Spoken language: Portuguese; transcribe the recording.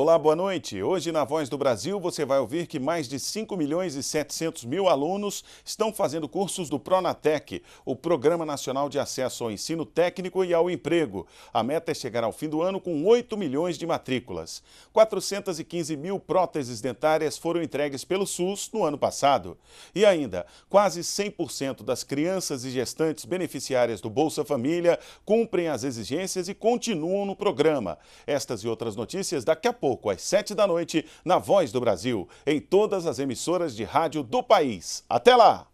Olá, boa noite. Hoje na Voz do Brasil você vai ouvir que mais de 5 milhões e 700 mil alunos estão fazendo cursos do Pronatec, o Programa Nacional de Acesso ao Ensino Técnico e ao Emprego. A meta é chegar ao fim do ano com 8 milhões de matrículas. 415 mil próteses dentárias foram entregues pelo SUS no ano passado. E ainda, quase 100% das crianças e gestantes beneficiárias do Bolsa Família cumprem as exigências e continuam no programa. Estas e outras notícias daqui a pouco pouco, às 7 da noite, na Voz do Brasil, em todas as emissoras de rádio do país. Até lá!